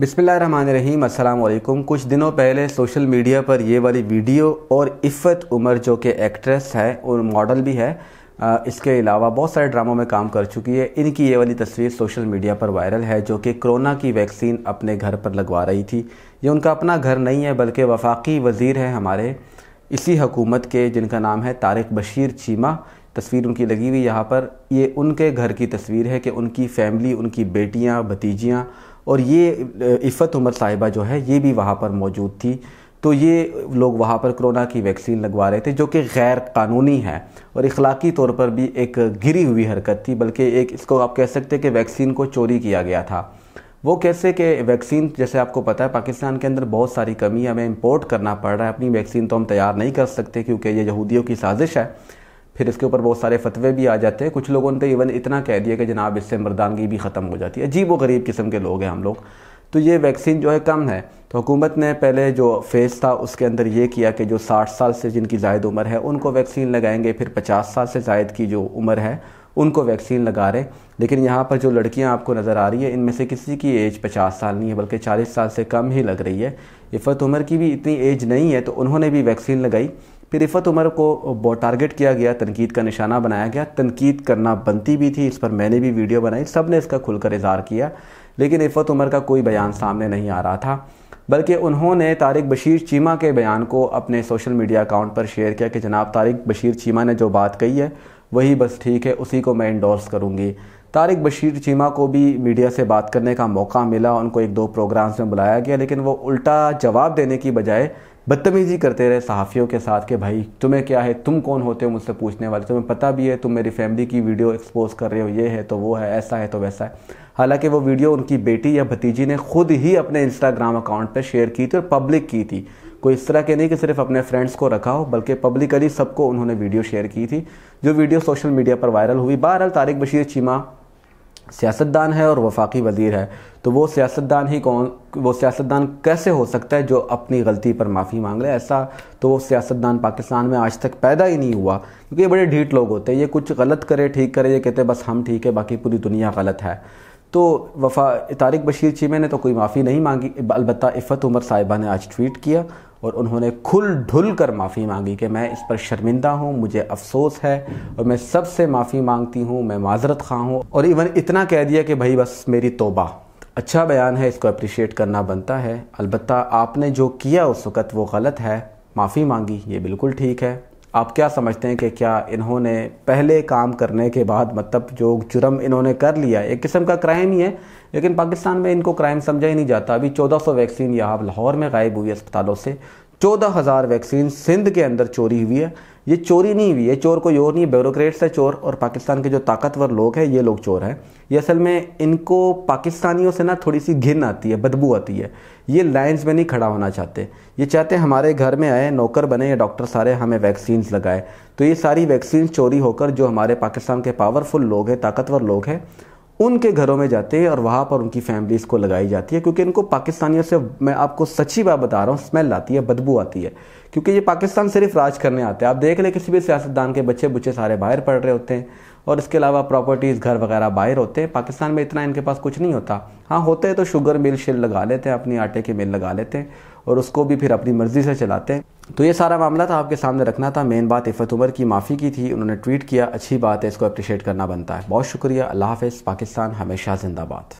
बिसमीम अल्लाम कुछ दिनों पहले सोशल मीडिया पर ये वाली वीडियो और इफ़त उमर जो कि एक्ट्रेस है और मॉडल भी है इसके अलावा बहुत सारे ड्रामों में काम कर चुकी है इनकी ये वाली तस्वीर सोशल मीडिया पर वायरल है जो कि कोरोना की वैक्सीन अपने घर पर लगवा रही थी ये उनका अपना घर नहीं है बल्कि वफाकी वज़ीर है हमारे इसी हकूमत के जिनका नाम है तारक बशीर चीमा तस्वीर उनकी लगी हुई यहाँ पर ये उनके घर की तस्वीर है कि उनकी फैमिली उनकी बेटियाँ भतीजियाँ और ये इफ़त उमर साहिबा जो है ये भी वहाँ पर मौजूद थी तो ये लोग वहाँ पर कोरोना की वैक्सीन लगवा रहे थे जो कि गैर कानूनी है और इखलाकी तौर पर भी एक गिरी हुई हरकत थी बल्कि एक इसको आप कह सकते हैं कि वैक्सीन को चोरी किया गया था वो कैसे कि वैक्सीन जैसे आपको पता है पाकिस्तान के अंदर बहुत सारी कमी है हमें इम्पोर्ट करना पड़ रहा है अपनी वैक्सीन तो हम तैयार नहीं कर सकते क्योंकि ये यहूदियों की साजिश है फिर इसके ऊपर बहुत सारे फतवे भी आ जाते हैं कुछ लोगों ने तो इवन इतना कह दिया कि जनाब इससे मर्दानगी भी ख़त्म हो जाती है अजीब व गरीब किस्म के लोग हैं हम लोग तो ये वैक्सीन जो है कम है तो हुकूमत ने पहले जो फेज़ था उसके अंदर ये किया कि जो 60 साल से जिनकी जायद उम्र है उनको वैक्सीन लगाएंगे फिर 50 साल से जायद की जो उम्र है उनको वैक्सीन लगा रहे लेकिन यहाँ पर जो लड़कियाँ आपको नज़र आ रही है इनमें से किसी की एज 50 साल नहीं है बल्कि 40 साल से कम ही लग रही है इफ़त उम्र की भी इतनी एज नहीं है तो उन्होंने भी वैक्सीन लगाई फिर रिफत उमर को टारगेट किया गया तनकीद का निशाना बनाया गया तनकीद करना बनती भी थी इस पर मैंने भी वीडियो बनाई सब ने इसका खुलकर इजहार किया लेकिन रिफत उमर का कोई बयान सामने नहीं आ रहा था बल्कि उन्होंने तारिक बशीर चीमा के बयान को अपने सोशल मीडिया अकाउंट पर शेयर किया कि जनाब तारिक बशीर चीमा ने जो बात कही है वही बस ठीक है उसी को मैं इंडोर्स करूँगी तारिक बशीर चीमा को भी मीडिया से बात करने का मौका मिला उनको एक दो प्रोग्राम्स में बुलाया गया लेकिन वो उल्टा जवाब देने की बजाय बदतमीज़ी करते रहे सहाफ़ियों के साथ कि भाई तुम्हें क्या है तुम कौन होते हो मुझसे पूछने वाले तुम्हें पता भी है तुम मेरी फैमिली की वीडियो एक्सपोज कर रहे हो ये है तो वो है ऐसा है तो वैसा है हालांकि वो वीडियो उनकी बेटी या भतीजी ने खुद ही अपने इंस्टाग्राम अकाउंट पर शेयर की थी और पब्लिक की थी कोई इस तरह के नहीं कि सिर्फ अपने फ्रेंड्स को रखा हो बल्कि पब्लिकली सबको उन्होंने वीडियो शेयर की थी जो वीडियो सोशल मीडिया पर वायरल हुई बहरहाल तारिक बशीर चीमा सियासतदान है और वफाकी वजीर है तो वो सियासतदान ही कौन वो सियासतदान कैसे हो सकता है जो अपनी गलती पर माफ़ी मांग ले ऐसा तो वो सियासतदान पाकिस्तान में आज तक पैदा ही नहीं हुआ क्योंकि ये बड़े ढीठ लोग होते हैं ये कुछ गलत करे ठीक करे ये कहते बस हम ठीक है बाकी पूरी दुनिया गलत है तो वफा तारिक बशीर चीमे ने तो कोई माफ़ी नहीं मांगी अलबत् इफ़त उमर साहिबा ने आज ट्वीट किया और उन्होंने खुल ढुल कर माफ़ी मांगी कि मैं इस पर शर्मिंदा हूँ मुझे अफसोस है और मैं सबसे माफ़ी मांगती हूँ मैं माजरत खां हूँ और इवन इतना कह दिया कि भाई बस मेरी तोबा अच्छा बयान है इसको अप्रिशिएट करना बनता है अलबत्त आपने जो किया उस वक़्त वो गलत है माफ़ी मांगी ये बिल्कुल ठीक है आप क्या समझते हैं कि क्या इन्होंने पहले काम करने के बाद मतलब जो जुर्म इन्होंने कर लिया एक किस्म का क्राइम ही है लेकिन पाकिस्तान में इनको क्राइम समझा ही नहीं जाता अभी 1400 वैक्सीन यहाँ लाहौर में गायब हुई अस्पतालों से 14000 वैक्सीन सिंध के अंदर चोरी हुई है ये चोरी नहीं हुई है चोर कोई और नहीं ब्यूरोक्रेट्स है चोर और पाकिस्तान के जो ताकतवर लोग हैं ये लोग चोर हैं ये असल में इनको पाकिस्तानियों से ना थोड़ी सी घिन आती है बदबू आती है ये लाइन्स में नहीं खड़ा होना चाहते ये चाहते हमारे घर में आए नौकर बने या डॉक्टर सारे हमें वैक्सीन्स लगाए तो ये सारी वैक्सीन चोरी होकर जो हमारे पाकिस्तान के पावरफुल लोग हैं ताकतवर लोग हैं उनके घरों में जाते हैं और वहाँ पर उनकी फैमिलीज़ को लगाई जाती है क्योंकि इनको पाकिस्तानियों से मैं आपको सच्ची बात बता रहा हूँ स्मेल आती है बदबू आती है क्योंकि ये पाकिस्तान सिर्फ राज करने आते हैं आप देख लें किसी भी सियासतदान के बच्चे बुच्चे सारे बाहर पढ़ रहे होते हैं और इसके अलावा प्रॉपर्टीज़ घर वगैरह बाहर होते हैं पाकिस्तान में इतना इनके पास कुछ नहीं होता हाँ होते हैं तो शुगर मिल शिल लगा लेते हैं अपनी आटे की मिल लगा लेते हैं और उसको भी फिर अपनी मर्ज़ी से चलाते हैं तो ये सारा मामला था आपके सामने रखना था मेन बात इफ़त उमर की माफ़ी की थी उन्होंने ट्वीट किया अच्छी बात है इसको अप्रिशिएट करना बनता है बहुत शुक्रिया अल्लाह हाफ़ पाकिस्तान हमेशा जिंदाबाद